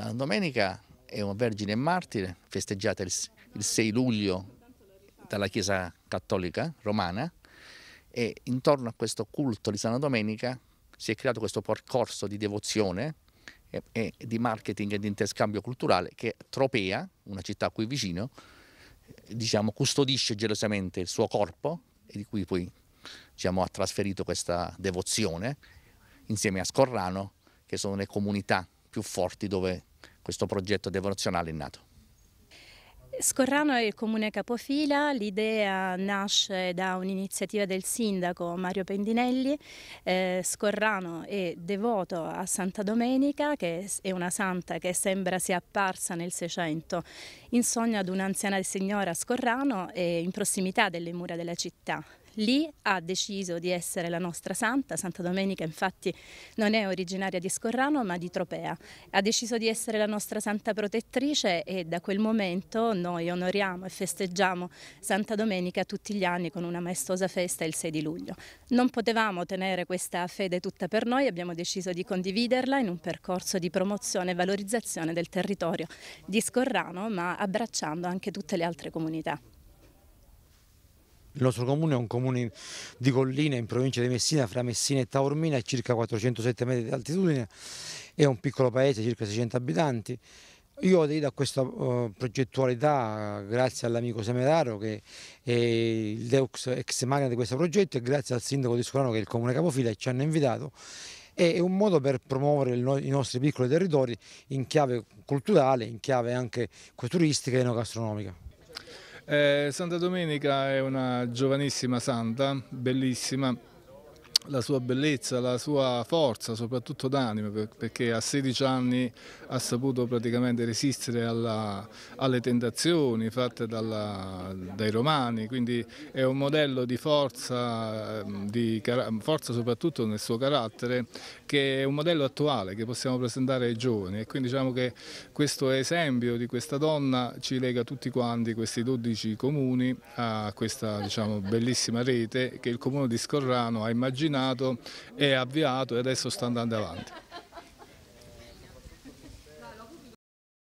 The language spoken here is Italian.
Santa Domenica è una Vergine martire festeggiata il, 6 luglio dalla Chiesa Cattolica Romana e intorno a questo culto di Santa Domenica si è creato questo percorso di devozione e, e di marketing e di interscambio culturale che Tropea, una città qui vicino, diciamo, custodisce gelosamente il suo corpo e di cui poi diciamo, ha trasferito questa devozione insieme a Scorrano che sono le comunità più forti dove questo progetto devozionale è nato. Scorrano è il comune capofila, l'idea nasce da un'iniziativa del sindaco Mario Pendinelli. Eh, Scorrano è devoto a Santa Domenica, che è una santa che sembra sia apparsa nel Seicento in sogno ad un'anziana signora a Scorrano e in prossimità delle mura della città. Lì ha deciso di essere la nostra santa, Santa Domenica infatti non è originaria di Scorrano ma di Tropea. Ha deciso di essere la nostra santa protettrice e da quel momento noi onoriamo e festeggiamo Santa Domenica tutti gli anni con una maestosa festa il 6 di luglio. Non potevamo tenere questa fede tutta per noi, abbiamo deciso di condividerla in un percorso di promozione e valorizzazione del territorio di Scorrano ma abbracciando anche tutte le altre comunità. Il nostro comune è un comune di collina in provincia di Messina, fra Messina e Taormina, a circa 407 metri di altitudine, è un piccolo paese, circa 600 abitanti. Io ho aderito a questa uh, progettualità grazie all'amico Semeraro che è il deux ex magna di questo progetto e grazie al sindaco di Scolano che è il comune capofila e ci hanno invitato è un modo per promuovere i nostri piccoli territori in chiave culturale, in chiave anche turistica e enogastronomica. Eh, Santa Domenica è una giovanissima santa, bellissima, la sua bellezza, la sua forza, soprattutto d'anima, perché a 16 anni ha saputo praticamente resistere alla, alle tentazioni fatte dalla, dai romani, quindi è un modello di forza, di forza soprattutto nel suo carattere, che è un modello attuale che possiamo presentare ai giovani e quindi diciamo che questo esempio di questa donna ci lega tutti quanti, questi 12 comuni, a questa diciamo, bellissima rete che il comune di Scorrano ha immaginato campionato è avviato e adesso sta andando avanti.